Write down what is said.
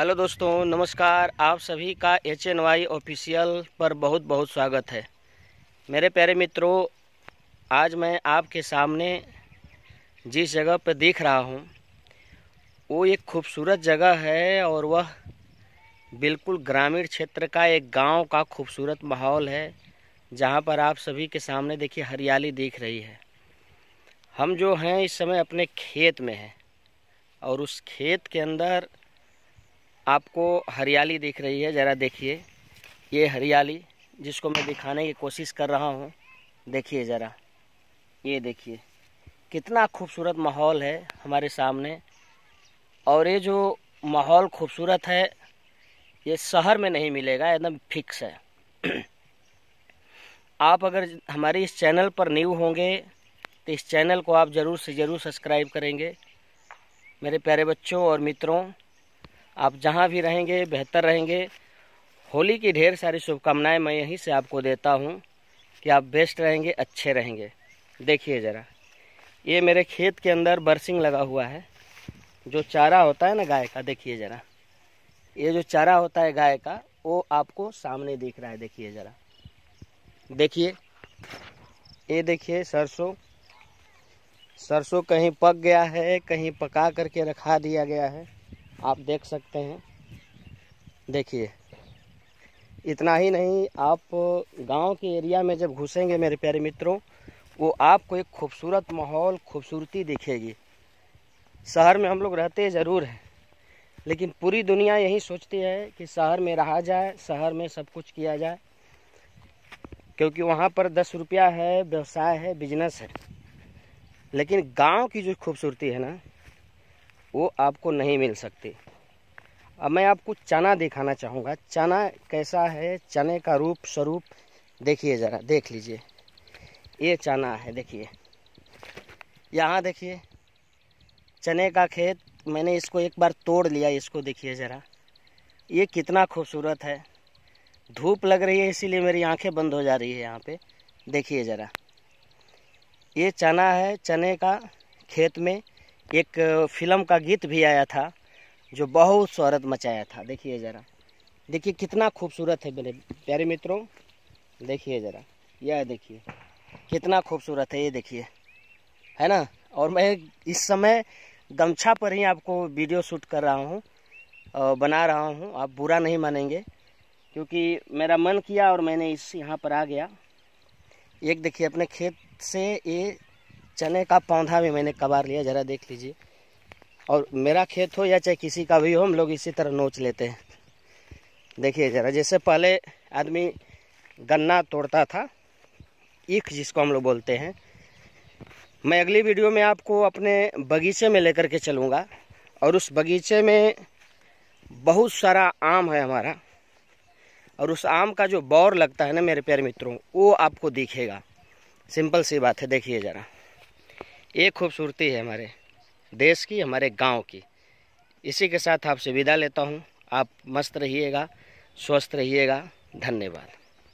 hello दोस्तों नमस्कार आप सभी का एच एन वाई ऑफिशियल पर बहुत बहुत स्वागत है मेरे प्यारे मित्रों आज मैं आपके सामने जिस जगह पर देख रहा हूँ वो एक खूबसूरत जगह है और वह बिल्कुल ग्रामीण क्षेत्र का एक गांव का खूबसूरत माहौल है जहां पर आप सभी के सामने देखिए हरियाली दिख रही है हम जो हैं इस समय अपने खेत में हैं और उस खेत के अंदर आपको हरियाली दिख रही है ज़रा देखिए ये हरियाली जिसको मैं दिखाने की कोशिश कर रहा हूँ देखिए ज़रा ये देखिए कितना खूबसूरत माहौल है हमारे सामने और ये जो माहौल खूबसूरत है ये शहर में नहीं मिलेगा एकदम फिक्स है आप अगर हमारे इस चैनल पर न्यू होंगे तो इस चैनल को आप ज़रूर से ज़रूर सब्सक्राइब करेंगे मेरे प्यारे बच्चों और मित्रों आप जहाँ भी रहेंगे बेहतर रहेंगे होली की ढेर सारी शुभकामनाएं मैं यहीं से आपको देता हूँ कि आप बेस्ट रहेंगे अच्छे रहेंगे देखिए ज़रा ये मेरे खेत के अंदर बरसिंग लगा हुआ है जो चारा होता है ना गाय का देखिए ज़रा ये जो चारा होता है गाय का वो आपको सामने दिख रहा है देखिए ज़रा देखिए ये देखिए सरसों सरसों कहीं पक गया है कहीं पका करके रखा दिया गया है आप देख सकते हैं देखिए इतना ही नहीं आप गांव के एरिया में जब घुसेंगे मेरे प्यारे मित्रों वो आपको एक खूबसूरत माहौल खूबसूरती दिखेगी शहर में हम लोग रहते ज़रूर हैं लेकिन पूरी दुनिया यही सोचती है कि शहर में रहा जाए शहर में सब कुछ किया जाए क्योंकि वहाँ पर दस रुपया है व्यवसाय है बिजनेस है लेकिन गांव की जो खूबसूरती है ना वो आपको नहीं मिल सकते अब मैं आपको चना दिखाना चाहूँगा चना कैसा है चने का रूप स्वरूप देखिए ज़रा देख लीजिए ये चना है देखिए यहाँ देखिए चने का खेत मैंने इसको एक बार तोड़ लिया इसको देखिए ज़रा ये कितना खूबसूरत है धूप लग रही है इसीलिए मेरी आंखें बंद हो जा रही है यहाँ पे देखिए ज़रा ये चना है चने का खेत में एक फिल्म का गीत भी आया था जो बहुत शहरत मचाया था देखिए ज़रा देखिए कितना खूबसूरत है मेरे प्यारे मित्रों देखिए ज़रा यह देखिए कितना खूबसूरत है ये देखिए है ना और मैं इस समय गमछा पर ही आपको वीडियो शूट कर रहा हूँ बना रहा हूँ आप बुरा नहीं मानेंगे क्योंकि मेरा मन किया और मैंने इस यहाँ पर आ गया एक देखिए अपने खेत से ये चने का पौधा भी मैंने कबार लिया ज़रा देख लीजिए और मेरा खेत हो या चाहे किसी का भी हो हम लोग इसी तरह नोच लेते हैं देखिए ज़रा जैसे पहले आदमी गन्ना तोड़ता था ईख जिसको हम लोग बोलते हैं मैं अगली वीडियो में आपको अपने बगीचे में लेकर के चलूँगा और उस बगीचे में बहुत सारा आम है हमारा और उस आम का जो बौर लगता है ना मेरे प्यारे मित्रों वो आपको दिखेगा सिंपल सी बात है देखिए ज़रा ये खूबसूरती है हमारे देश की हमारे गांव की इसी के साथ आपसे विदा लेता हूँ आप मस्त रहिएगा स्वस्थ रहिएगा धन्यवाद